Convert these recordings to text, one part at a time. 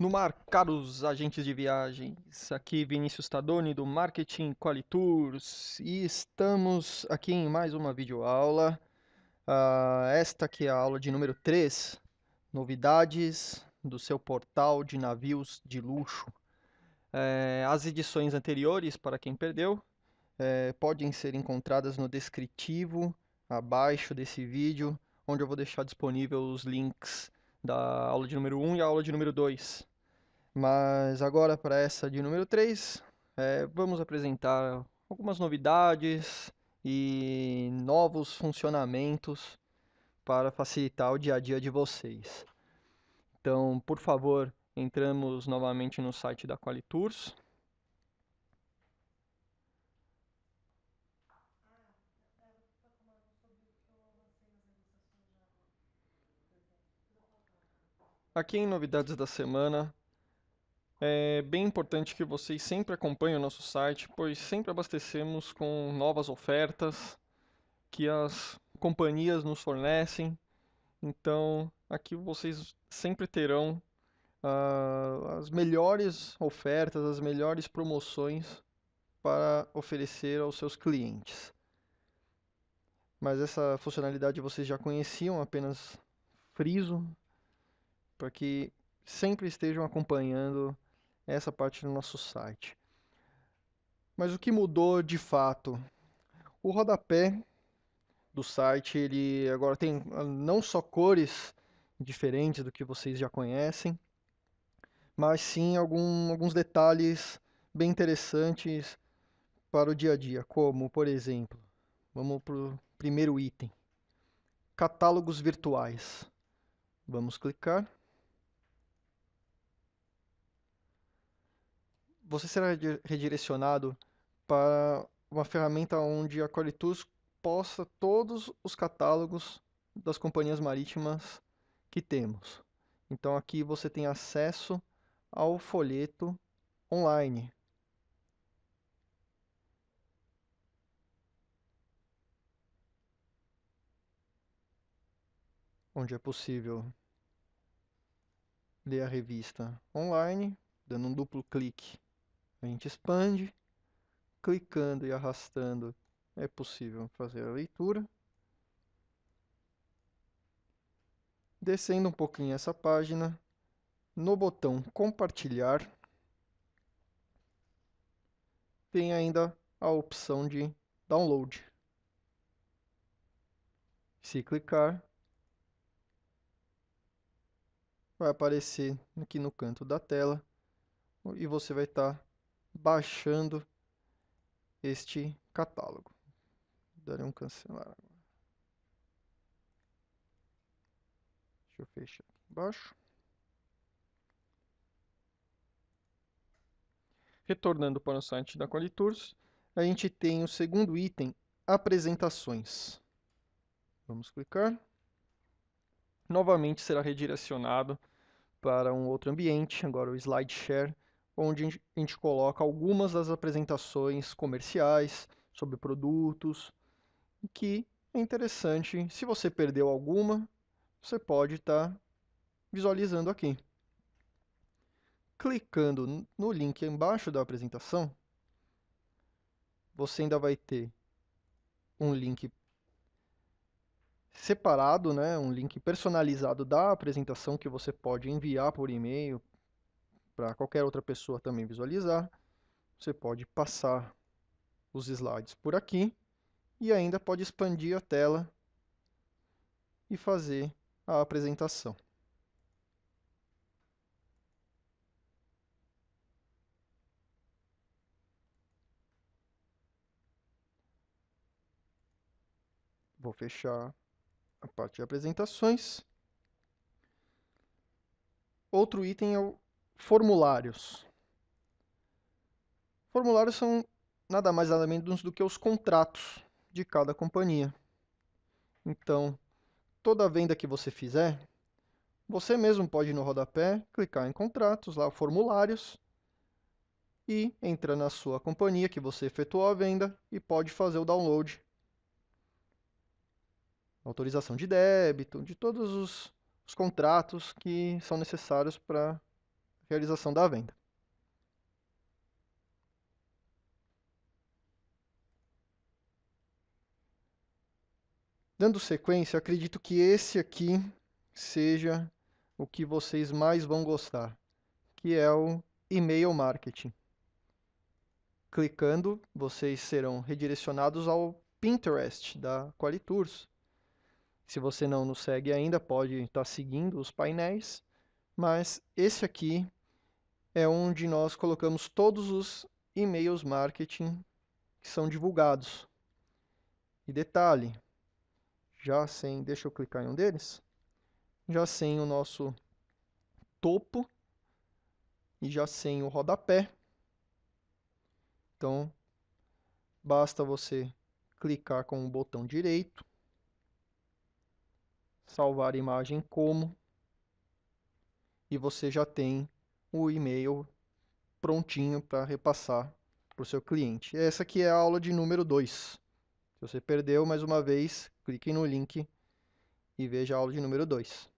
No mar, caros agentes de viagens, aqui Vinícius Tadoni do Marketing Qualitours e estamos aqui em mais uma videoaula. Uh, esta que é a aula de número 3, novidades do seu portal de navios de luxo. É, as edições anteriores, para quem perdeu, é, podem ser encontradas no descritivo abaixo desse vídeo, onde eu vou deixar disponível os links da aula de número 1 e a aula de número 2. Mas agora para essa de número 3, é, vamos apresentar algumas novidades e novos funcionamentos para facilitar o dia a dia de vocês. Então, por favor, entramos novamente no site da Qualitours. Aqui em Novidades da Semana, é bem importante que vocês sempre acompanhem o nosso site, pois sempre abastecemos com novas ofertas que as companhias nos fornecem. Então, aqui vocês sempre terão uh, as melhores ofertas, as melhores promoções para oferecer aos seus clientes. Mas essa funcionalidade vocês já conheciam, apenas friso para que sempre estejam acompanhando essa parte no nosso site. Mas o que mudou de fato? O rodapé do site, ele agora tem ah, não só cores diferentes do que vocês já conhecem, mas sim algum, alguns detalhes bem interessantes para o dia a dia, como, por exemplo, vamos para o primeiro item: catálogos virtuais. Vamos clicar. você será redirecionado para uma ferramenta onde a Qualitus posta todos os catálogos das companhias marítimas que temos. Então aqui você tem acesso ao folheto online. Onde é possível ler a revista online, dando um duplo clique a gente expande, clicando e arrastando é possível fazer a leitura. Descendo um pouquinho essa página, no botão compartilhar, tem ainda a opção de download. Se clicar, vai aparecer aqui no canto da tela e você vai estar tá baixando este catálogo. Darei um cancelar agora. Deixa eu fechar aqui embaixo. Retornando para o site da Qualitours, a gente tem o segundo item, apresentações. Vamos clicar. Novamente será redirecionado para um outro ambiente, agora o SlideShare, onde a gente coloca algumas das apresentações comerciais sobre produtos, que é interessante. Se você perdeu alguma, você pode estar tá visualizando aqui. Clicando no link embaixo da apresentação, você ainda vai ter um link separado, né, um link personalizado da apresentação que você pode enviar por e-mail, para qualquer outra pessoa também visualizar. Você pode passar os slides por aqui e ainda pode expandir a tela e fazer a apresentação. Vou fechar a parte de apresentações. Outro item é o formulários. Formulários são nada mais nada menos do que os contratos de cada companhia. Então, toda venda que você fizer, você mesmo pode ir no rodapé, clicar em contratos, lá formulários, e entra na sua companhia que você efetuou a venda e pode fazer o download. Autorização de débito, de todos os, os contratos que são necessários para realização da venda. Dando sequência, acredito que esse aqui seja o que vocês mais vão gostar, que é o e-mail marketing. Clicando, vocês serão redirecionados ao Pinterest da Qualitours. Se você não nos segue ainda, pode estar seguindo os painéis, mas esse aqui é onde nós colocamos todos os e-mails marketing que são divulgados. E detalhe, já sem, deixa eu clicar em um deles, já sem o nosso topo e já sem o rodapé. Então, basta você clicar com o botão direito, salvar a imagem como, e você já tem o e-mail prontinho para repassar para o seu cliente. Essa aqui é a aula de número 2. Se você perdeu, mais uma vez, clique no link e veja a aula de número 2.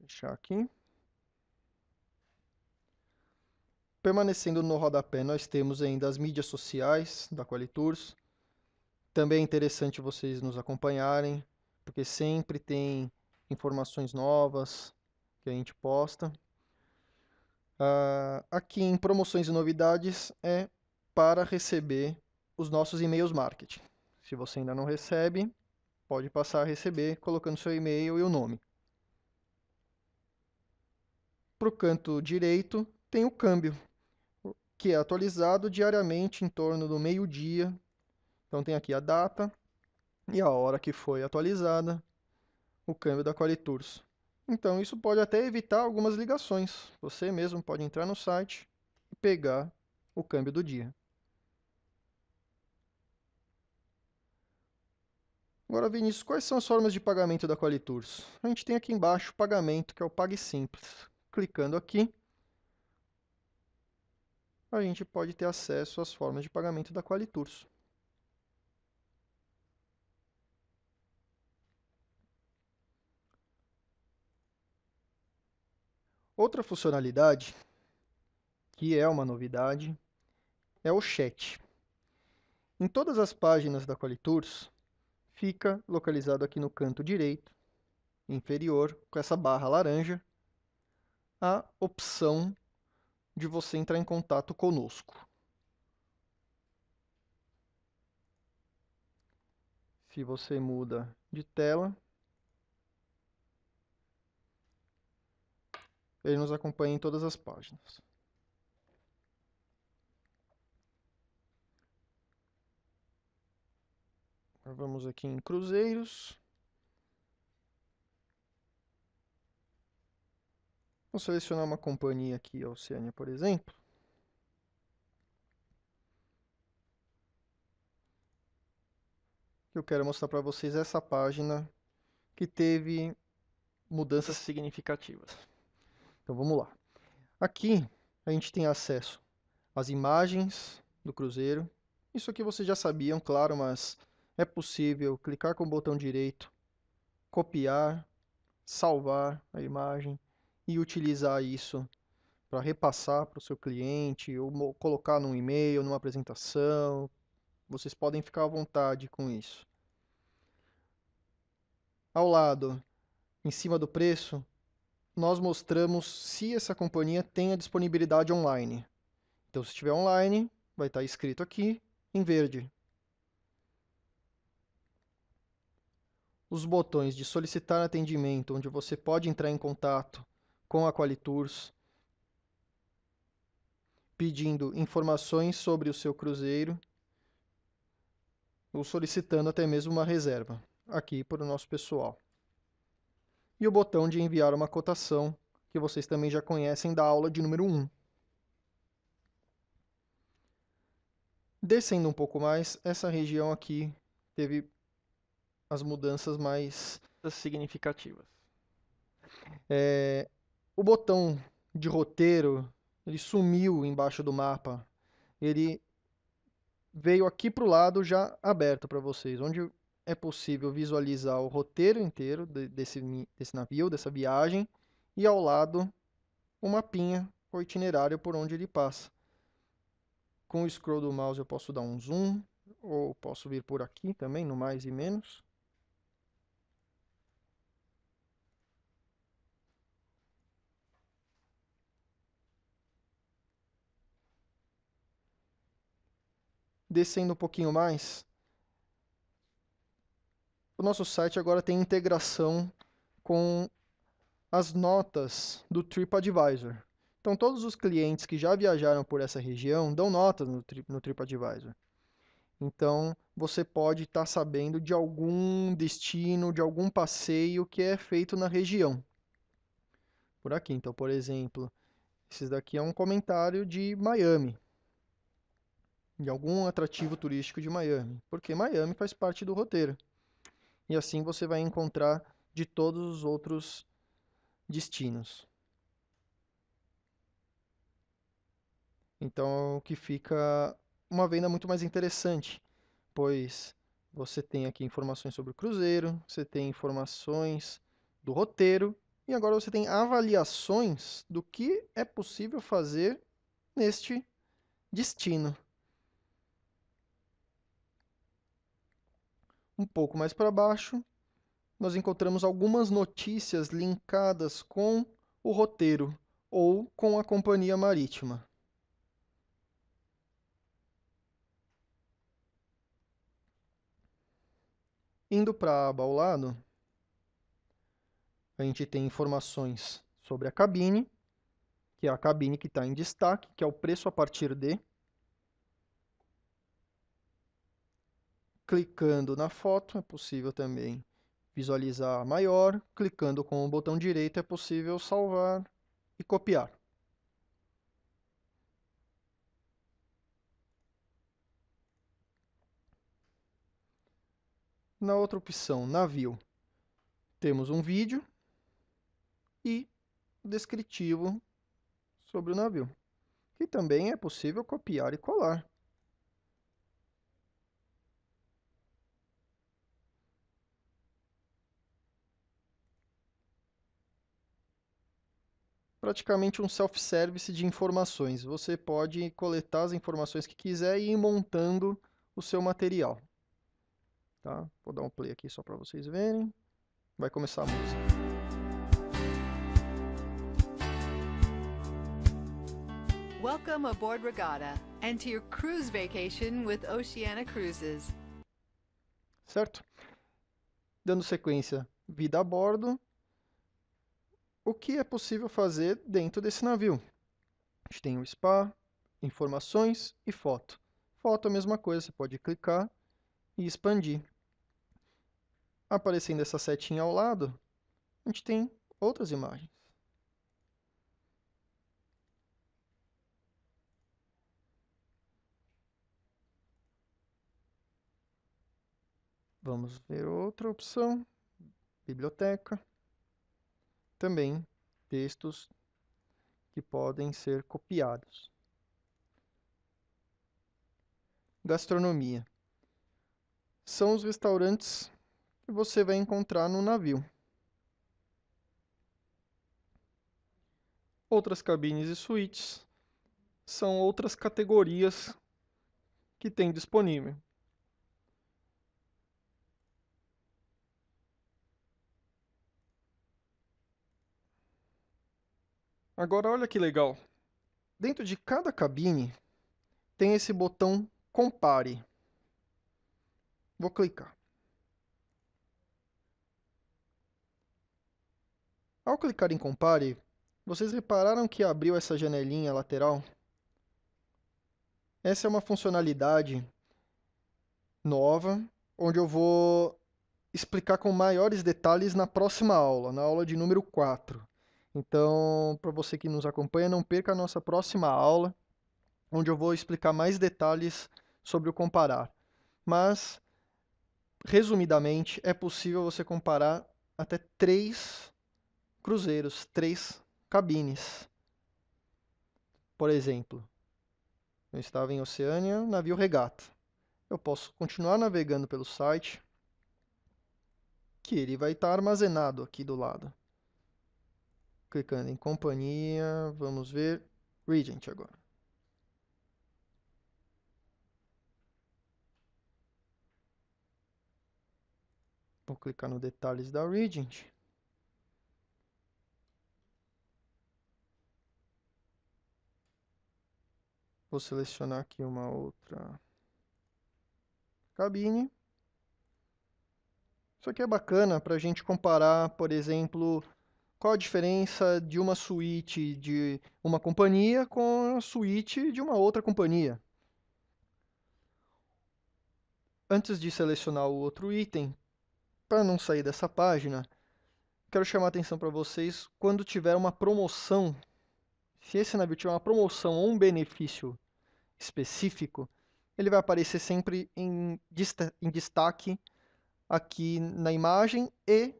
Fechar aqui. Permanecendo no rodapé, nós temos ainda as mídias sociais da Qualitours. Também é interessante vocês nos acompanharem porque sempre tem informações novas que a gente posta. Uh, aqui em promoções e novidades é para receber os nossos e-mails marketing. Se você ainda não recebe, pode passar a receber colocando seu e-mail e o nome. Para o canto direito tem o câmbio, que é atualizado diariamente em torno do meio-dia. Então tem aqui a data, e a hora que foi atualizada o câmbio da Qualiturso. Então isso pode até evitar algumas ligações. Você mesmo pode entrar no site e pegar o câmbio do dia. Agora, Vinícius, quais são as formas de pagamento da Qualiturso. A gente tem aqui embaixo o pagamento, que é o Pague Simples. Clicando aqui, a gente pode ter acesso às formas de pagamento da Qualiturso. Outra funcionalidade, que é uma novidade, é o chat. Em todas as páginas da Qualitours, fica localizado aqui no canto direito, inferior, com essa barra laranja, a opção de você entrar em contato conosco. Se você muda de tela, Ele nos acompanha em todas as páginas. Agora vamos aqui em Cruzeiros. Vou selecionar uma companhia aqui, a Oceania, por exemplo. Eu quero mostrar para vocês essa página que teve mudanças significativas. Então vamos lá. Aqui a gente tem acesso às imagens do cruzeiro. Isso aqui vocês já sabiam, claro, mas é possível clicar com o botão direito, copiar, salvar a imagem e utilizar isso para repassar para o seu cliente ou colocar num e-mail, numa apresentação. Vocês podem ficar à vontade com isso. Ao lado, em cima do preço, nós mostramos se essa companhia tem a disponibilidade online. Então, se estiver online, vai estar tá escrito aqui em verde. Os botões de solicitar atendimento, onde você pode entrar em contato com a Qualitours, pedindo informações sobre o seu cruzeiro ou solicitando até mesmo uma reserva aqui para o nosso pessoal e o botão de enviar uma cotação, que vocês também já conhecem da aula de número 1. Descendo um pouco mais, essa região aqui teve as mudanças mais significativas. É, o botão de roteiro ele sumiu embaixo do mapa. Ele veio aqui para o lado já aberto para vocês, onde é possível visualizar o roteiro inteiro de, desse, desse navio, dessa viagem, e ao lado o mapinha, o itinerário por onde ele passa. Com o scroll do mouse eu posso dar um zoom, ou posso vir por aqui também, no mais e menos. Descendo um pouquinho mais, o nosso site agora tem integração com as notas do TripAdvisor. Então, todos os clientes que já viajaram por essa região dão notas no, no TripAdvisor. Então, você pode estar tá sabendo de algum destino, de algum passeio que é feito na região. Por aqui, então, por exemplo, esse daqui é um comentário de Miami. De algum atrativo turístico de Miami. Porque Miami faz parte do roteiro e assim você vai encontrar de todos os outros destinos. Então, o que fica uma venda muito mais interessante, pois você tem aqui informações sobre o cruzeiro, você tem informações do roteiro e agora você tem avaliações do que é possível fazer neste destino. Um pouco mais para baixo, nós encontramos algumas notícias linkadas com o roteiro ou com a companhia marítima. Indo para a aba ao lado, a gente tem informações sobre a cabine, que é a cabine que está em destaque, que é o preço a partir de. Clicando na foto é possível também visualizar maior, clicando com o botão direito é possível salvar e copiar. Na outra opção, navio, temos um vídeo e descritivo sobre o navio, que também é possível copiar e colar. praticamente um self-service de informações. Você pode coletar as informações que quiser e ir montando o seu material. Tá? Vou dar um play aqui só para vocês verem. Vai começar a música. Welcome aboard Regatta and to your cruise vacation with Oceana Cruises. Certo? Dando sequência, vida a bordo, o que é possível fazer dentro desse navio. A gente tem o spa, informações e foto. Foto é a mesma coisa, você pode clicar e expandir. Aparecendo essa setinha ao lado, a gente tem outras imagens. Vamos ver outra opção, biblioteca também textos que podem ser copiados. Gastronomia. São os restaurantes que você vai encontrar no navio. Outras cabines e suítes são outras categorias que tem disponível. Agora olha que legal. Dentro de cada cabine tem esse botão compare. Vou clicar. Ao clicar em compare, vocês repararam que abriu essa janelinha lateral? Essa é uma funcionalidade nova, onde eu vou explicar com maiores detalhes na próxima aula, na aula de número 4. Então, para você que nos acompanha, não perca a nossa próxima aula, onde eu vou explicar mais detalhes sobre o comparar. Mas, resumidamente, é possível você comparar até três cruzeiros, três cabines. Por exemplo, eu estava em Oceânia, navio regata. Eu posso continuar navegando pelo site, que ele vai estar armazenado aqui do lado. Clicando em companhia, vamos ver Regent agora. Vou clicar no detalhes da Regent. Vou selecionar aqui uma outra cabine. Isso aqui é bacana para a gente comparar, por exemplo, qual a diferença de uma suíte de uma companhia com a suíte de uma outra companhia? Antes de selecionar o outro item, para não sair dessa página, quero chamar a atenção para vocês quando tiver uma promoção. Se esse navio tiver uma promoção ou um benefício específico, ele vai aparecer sempre em, em destaque aqui na imagem e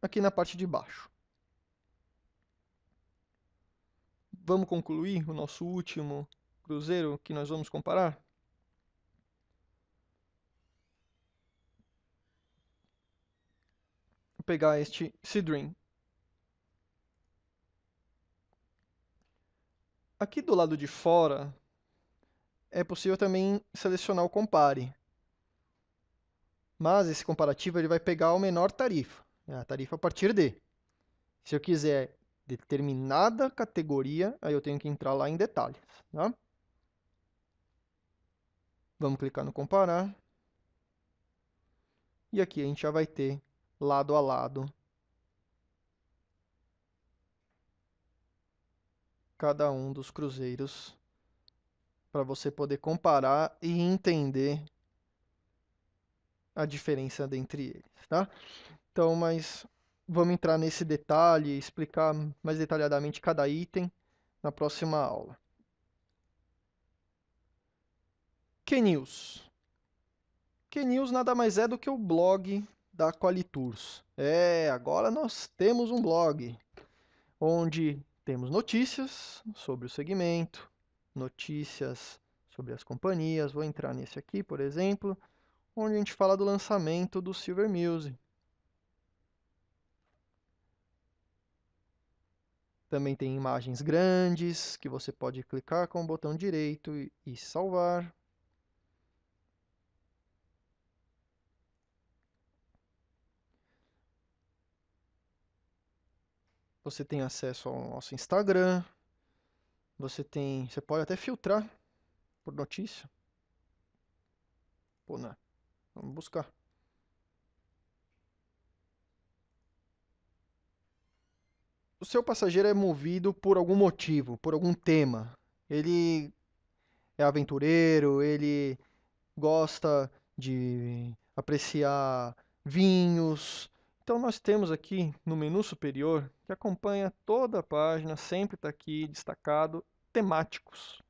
aqui na parte de baixo. vamos concluir o nosso último cruzeiro que nós vamos comparar? Vou pegar este Sidrin. Aqui do lado de fora, é possível também selecionar o compare. Mas esse comparativo ele vai pegar a menor tarifa, a tarifa a partir de. Se eu quiser determinada categoria, aí eu tenho que entrar lá em detalhes. Tá? Vamos clicar no comparar. E aqui a gente já vai ter lado a lado cada um dos cruzeiros para você poder comparar e entender a diferença entre eles, tá? Então, mas Vamos entrar nesse detalhe e explicar mais detalhadamente cada item na próxima aula. QNews. QNews nada mais é do que o blog da Qualitours. É, agora nós temos um blog onde temos notícias sobre o segmento, notícias sobre as companhias. Vou entrar nesse aqui, por exemplo, onde a gente fala do lançamento do Silver Music. Também tem imagens grandes que você pode clicar com o botão direito e salvar. Você tem acesso ao nosso Instagram. Você tem, você pode até filtrar por notícia. Pô, né? Vamos buscar. o seu passageiro é movido por algum motivo, por algum tema. Ele é aventureiro, ele gosta de apreciar vinhos. Então nós temos aqui no menu superior, que acompanha toda a página, sempre está aqui destacado, temáticos.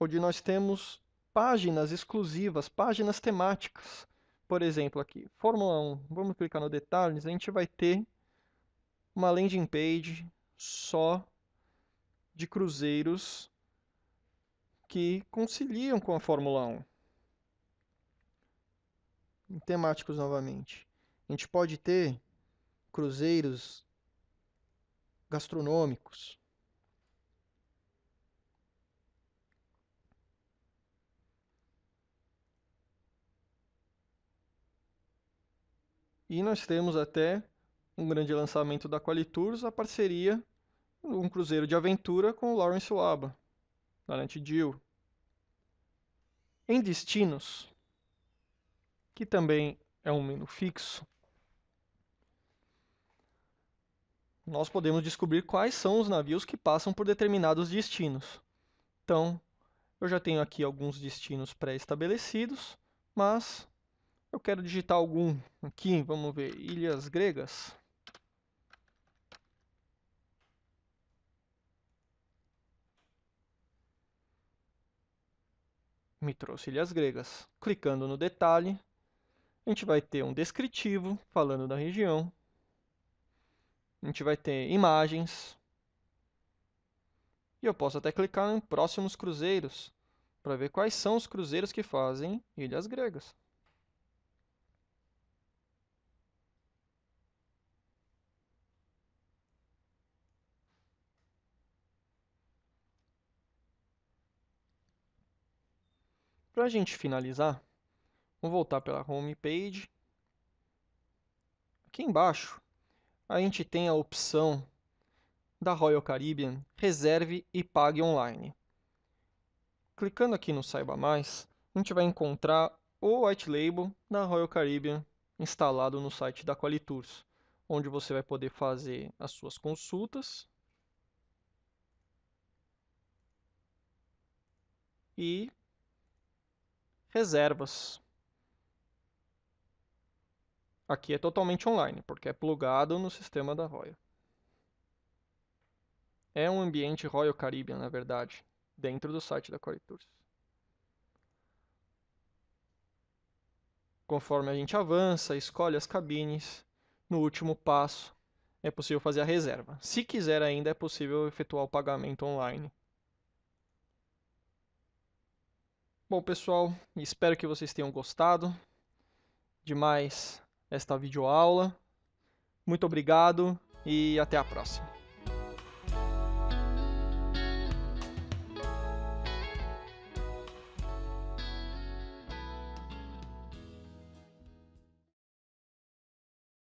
Onde nós temos páginas exclusivas, páginas temáticas por exemplo, aqui, Fórmula 1, vamos clicar no detalhes, a gente vai ter uma landing page só de cruzeiros que conciliam com a Fórmula 1. Em temáticos novamente. A gente pode ter cruzeiros gastronômicos, E nós temos até um grande lançamento da Qualitours, a parceria, um cruzeiro de aventura com o Lawrence Waba, da Jill. Em Destinos, que também é um menu fixo, nós podemos descobrir quais são os navios que passam por determinados destinos. Então, eu já tenho aqui alguns destinos pré-estabelecidos, mas eu quero digitar algum aqui, vamos ver, Ilhas Gregas. Me trouxe Ilhas Gregas. Clicando no detalhe, a gente vai ter um descritivo falando da região. A gente vai ter imagens. E eu posso até clicar em próximos cruzeiros para ver quais são os cruzeiros que fazem Ilhas Gregas. Para a gente finalizar, vamos voltar pela home page. Aqui embaixo, a gente tem a opção da Royal Caribbean, reserve e pague online. Clicando aqui no Saiba Mais, a gente vai encontrar o white label da Royal Caribbean instalado no site da Qualitours, onde você vai poder fazer as suas consultas e reservas. Aqui é totalmente online, porque é plugado no sistema da Royal. É um ambiente Royal Caribbean, na verdade, dentro do site da Core Tours. Conforme a gente avança, escolhe as cabines, no último passo é possível fazer a reserva. Se quiser ainda, é possível efetuar o pagamento online. Bom, pessoal, espero que vocês tenham gostado de mais esta videoaula. Muito obrigado e até a próxima.